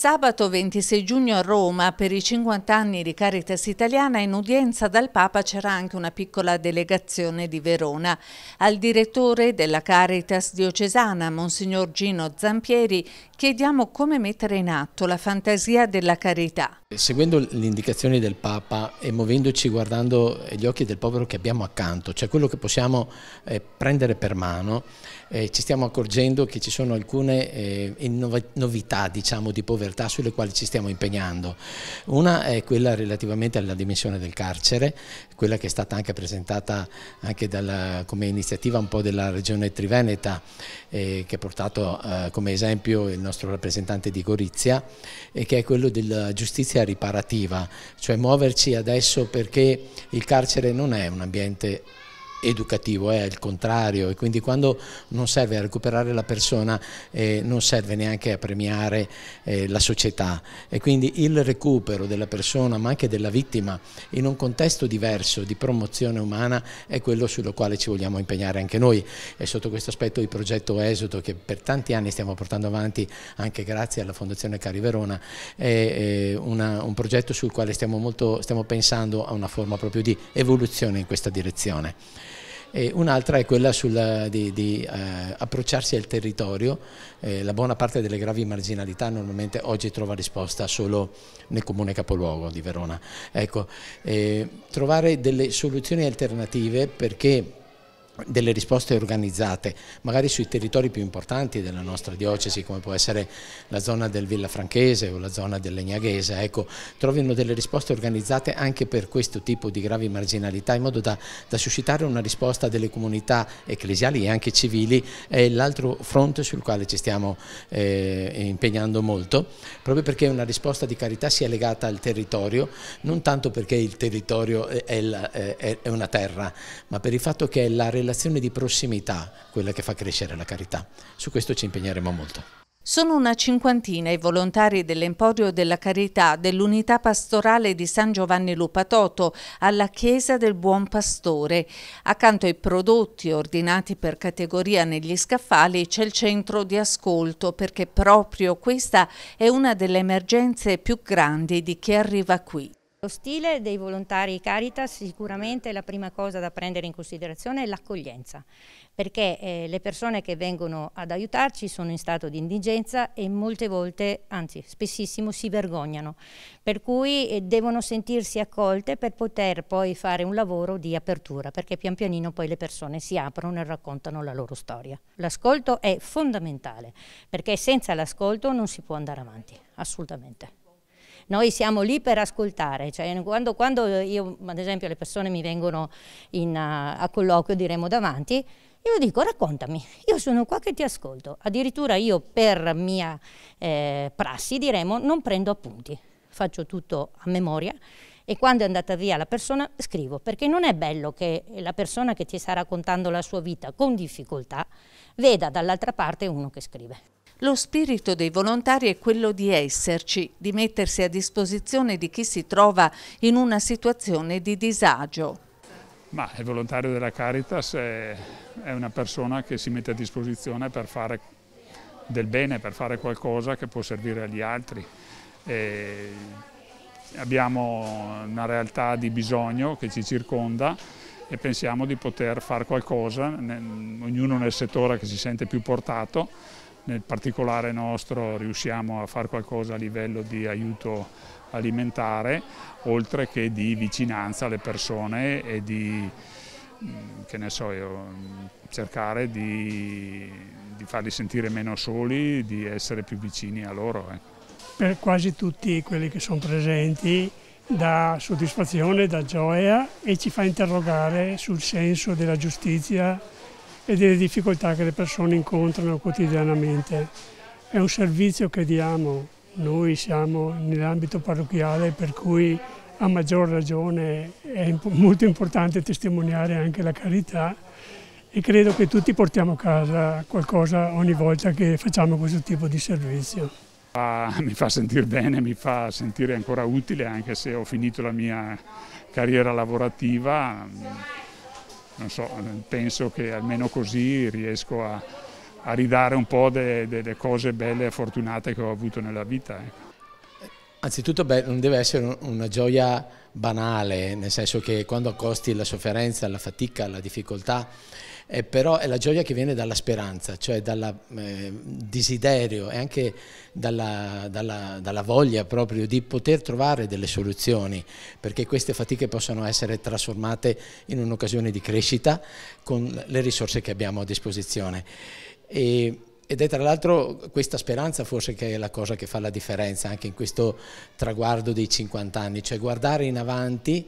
Sabato 26 giugno a Roma, per i 50 anni di Caritas Italiana, in udienza dal Papa c'era anche una piccola delegazione di Verona. Al direttore della Caritas diocesana, Monsignor Gino Zampieri, chiediamo come mettere in atto la fantasia della carità. Seguendo le indicazioni del Papa e muovendoci guardando gli occhi del povero che abbiamo accanto, cioè quello che possiamo eh, prendere per mano, eh, ci stiamo accorgendo che ci sono alcune eh, novità diciamo, di povertà sulle quali ci stiamo impegnando. Una è quella relativamente alla dimensione del carcere, quella che è stata anche presentata anche dalla, come iniziativa un po' della regione Triveneta, eh, che ha portato eh, come esempio il nostro nostro rappresentante di Gorizia, e che è quello della giustizia riparativa, cioè muoverci adesso perché il carcere non è un ambiente educativo, è il contrario e quindi quando non serve a recuperare la persona eh, non serve neanche a premiare eh, la società e quindi il recupero della persona ma anche della vittima in un contesto diverso di promozione umana è quello sullo quale ci vogliamo impegnare anche noi e sotto questo aspetto il progetto Esodo che per tanti anni stiamo portando avanti anche grazie alla Fondazione Cari Verona è, è eh, una, un progetto sul quale stiamo, molto, stiamo pensando a una forma proprio di evoluzione in questa direzione un'altra è quella sulla, di, di eh, approcciarsi al territorio, eh, la buona parte delle gravi marginalità normalmente oggi trova risposta solo nel comune capoluogo di Verona. Ecco, eh, trovare delle soluzioni alternative perché delle risposte organizzate, magari sui territori più importanti della nostra diocesi, come può essere la zona del Villa Franchese o la zona del Legnaghese, ecco, trovino delle risposte organizzate anche per questo tipo di gravi marginalità, in modo da, da suscitare una risposta delle comunità ecclesiali e anche civili, è l'altro fronte sul quale ci stiamo eh, impegnando molto, proprio perché una risposta di carità sia legata al territorio, non tanto perché il territorio è, la, è una terra, ma per il fatto che è la relazione relazione di prossimità quella che fa crescere la carità. Su questo ci impegneremo molto. Sono una cinquantina i volontari dell'Emporio della Carità dell'unità pastorale di San Giovanni Lupatoto alla Chiesa del Buon Pastore. Accanto ai prodotti ordinati per categoria negli scaffali c'è il centro di ascolto perché proprio questa è una delle emergenze più grandi di chi arriva qui. Lo stile dei volontari Caritas sicuramente la prima cosa da prendere in considerazione è l'accoglienza, perché eh, le persone che vengono ad aiutarci sono in stato di indigenza e molte volte, anzi spessissimo, si vergognano, per cui eh, devono sentirsi accolte per poter poi fare un lavoro di apertura, perché pian pianino poi le persone si aprono e raccontano la loro storia. L'ascolto è fondamentale, perché senza l'ascolto non si può andare avanti, assolutamente. Noi siamo lì per ascoltare, cioè, quando, quando, io, ad esempio, le persone mi vengono in, a, eh, a colloquio, diremo davanti, io dico raccontami, io sono qua che ti ascolto. Addirittura io per mia eh, prassi diremo non prendo appunti, faccio tutto a memoria e quando è andata via la persona scrivo, perché non è bello che la persona che ti sta raccontando la sua vita con difficoltà veda dall'altra parte uno che scrive. Lo spirito dei volontari è quello di esserci, di mettersi a disposizione di chi si trova in una situazione di disagio. Ma il volontario della Caritas è, è una persona che si mette a disposizione per fare del bene, per fare qualcosa che può servire agli altri. E abbiamo una realtà di bisogno che ci circonda e pensiamo di poter fare qualcosa, ognuno nel settore che si sente più portato, nel particolare nostro riusciamo a fare qualcosa a livello di aiuto alimentare, oltre che di vicinanza alle persone e di mm, so io, mm, cercare di, di, farli sentire meno soli, di essere più vicini a loro. Eh. Per quasi tutti quelli che sono presenti dà soddisfazione, dà gioia e ci fa interrogare sul senso della giustizia e delle difficoltà che le persone incontrano quotidianamente. È un servizio che diamo, noi siamo nell'ambito parrocchiale per cui a maggior ragione è molto importante testimoniare anche la carità e credo che tutti portiamo a casa qualcosa ogni volta che facciamo questo tipo di servizio. Ah, mi fa sentire bene, mi fa sentire ancora utile anche se ho finito la mia carriera lavorativa non so, penso che almeno così riesco a, a ridare un po' delle de, de cose belle e fortunate che ho avuto nella vita. Ecco. Anzitutto beh, non deve essere una gioia banale, nel senso che quando accosti la sofferenza, la fatica, la difficoltà, eh, però è la gioia che viene dalla speranza, cioè dal eh, desiderio e anche dalla, dalla, dalla, voglia proprio di poter trovare delle soluzioni, perché queste fatiche possono essere trasformate in un'occasione di crescita con le risorse che abbiamo a disposizione. E ed è tra l'altro questa speranza forse che è la cosa che fa la differenza anche in questo traguardo dei 50 anni, cioè guardare in avanti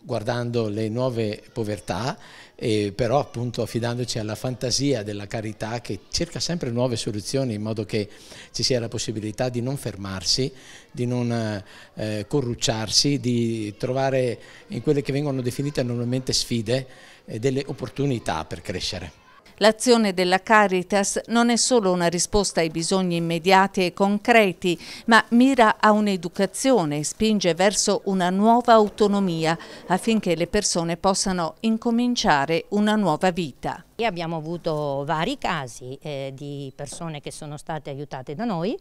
guardando le nuove povertà, eh, però appunto affidandoci alla fantasia della carità che cerca sempre nuove soluzioni in modo che ci sia la possibilità di non fermarsi, di non eh, corrucciarsi, di trovare in quelle che vengono definite normalmente sfide eh, delle opportunità per crescere. L'azione della Caritas non è solo una risposta ai bisogni immediati e concreti, ma mira a un'educazione e spinge verso una nuova autonomia affinché le persone possano incominciare una nuova vita. Abbiamo avuto vari casi eh, di persone che sono state aiutate da noi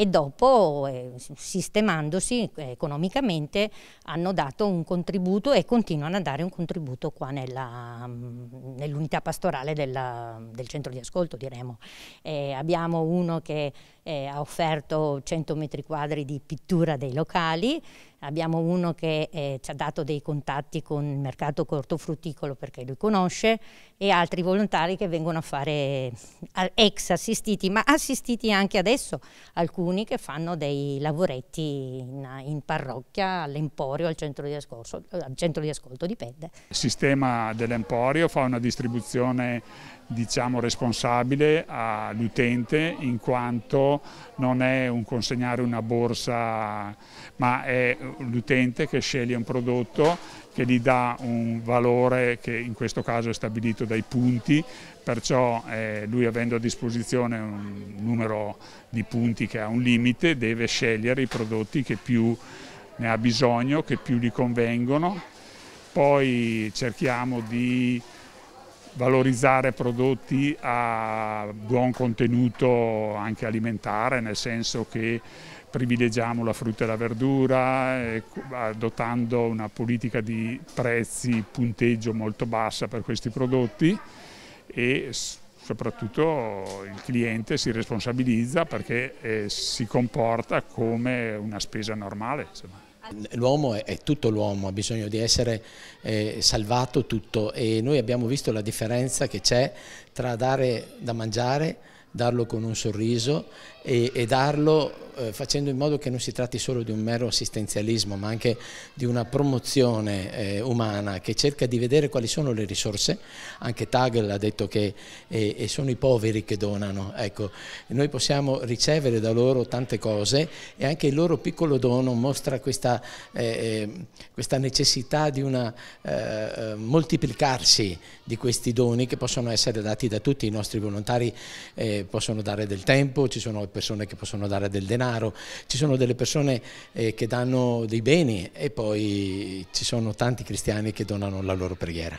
e dopo eh, sistemandosi eh, economicamente hanno dato un contributo e continuano a dare un contributo qua mm, nell'unità nell pastorale della, del centro di ascolto diremo. Eh, abbiamo uno che eh, ha offerto 100 metri quadri di pittura dei locali Abbiamo uno che eh, ci ha dato dei contatti con il mercato cortofrutticolo perché lui conosce e altri volontari che vengono a fare ex assistiti, ma assistiti anche adesso, alcuni che fanno dei lavoretti in, in parrocchia, all'emporio, al centro di ascolto, al centro di ascolto dipende. Il sistema dell'emporio fa una distribuzione diciamo, responsabile all'utente in quanto non è un consegnare una borsa ma è l'utente che sceglie un prodotto che gli dà un valore che in questo caso è stabilito dai punti perciò eh, lui avendo a disposizione un numero di punti che ha un limite deve scegliere i prodotti che più ne ha bisogno, che più gli convengono poi cerchiamo di valorizzare prodotti a buon contenuto anche alimentare, nel senso che privilegiamo la frutta e la verdura, eh, adottando una politica di prezzi punteggio molto bassa per questi prodotti e soprattutto il cliente si responsabilizza perché eh, si comporta come una spesa normale. Insomma. L'uomo è, è, tutto l'uomo, ha bisogno di essere eh, salvato tutto e noi abbiamo visto la differenza che c'è tra dare da mangiare darlo con un sorriso e, e darlo eh, facendo in modo che non si tratti solo di un mero assistenzialismo ma anche di una promozione eh, umana che cerca di vedere quali sono le risorse, anche Tagel ha detto che eh, sono i poveri che donano, ecco, noi possiamo ricevere da loro tante cose e anche il loro piccolo dono mostra questa, eh, eh, questa necessità di una eh, moltiplicarsi di questi doni che possono essere dati da tutti i nostri volontari possono dare del tempo, ci sono persone che possono dare del denaro, ci sono delle persone eh, che danno dei beni e poi ci sono tanti cristiani che donano la loro preghiera.